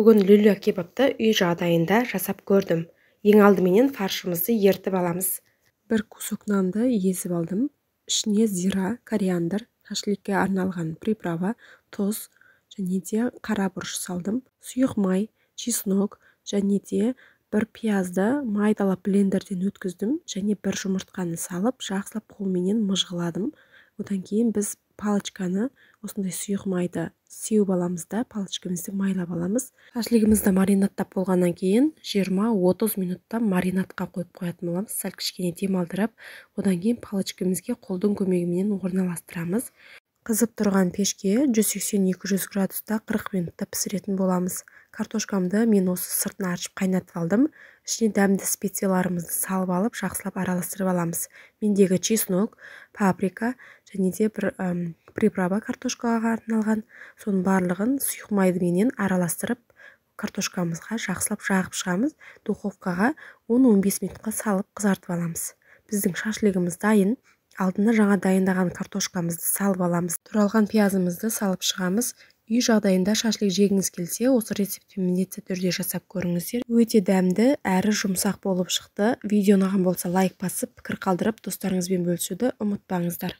бүгін люля кебабты үй жағдайында жасап көрдім ең алдыменен фаршымызды ертіп аламыз бір кусок нанды езіп алдым ішіне зира кориандр шашлыкке арналған приправа тұз және де қара бұрыш салдым сұйық май чеснок және де бір пиязды майдалап блендерден өткіздім және бір жұмыртқаны салып жақсылап қолменен мыжғыладым одан кейін біз палочканы осындай сұйық майды сеуіп аламыз да палочкамызды майлап аламыз шашлығымызды маринадтап болғаннан кейін 20-30 минутта маринатқа қойып қоятын боламыз сәл кішкене демалдырып одан кейін палочкамызге қолдың көмегімен орналастырамыз қызып тұрған пешке 180-200 градуста 40 минутта пісіретін боламыз картошкамды мен осы сыртын аршып қайнатып алдым ішіне дәмді специяларымызды салып алып жақсылап араластырып аламыз мендегі чеснок паприка және де бір приправа картошкаға арналған соның барлығын сұйық майдыменен араластырып картошкамызға жақсылап жағып шығамыз духовкаға 10-15 минутқа салып қызартып аламыз біздің шашлығымыз дайын алдына жаңа дайындаған картошкамызды салып аламыз туралған пиязымызды салып шығамыз үй жағдайында шашлык жегіңіз келсе осы рецептті міндетті түрде жасап көріңіздер өте дәмді әрі жұмсақ болып шықты видео ұнаған болса лайк басып пікір қалдырып достарыңызбен бөлісуді ұмытпаңыздар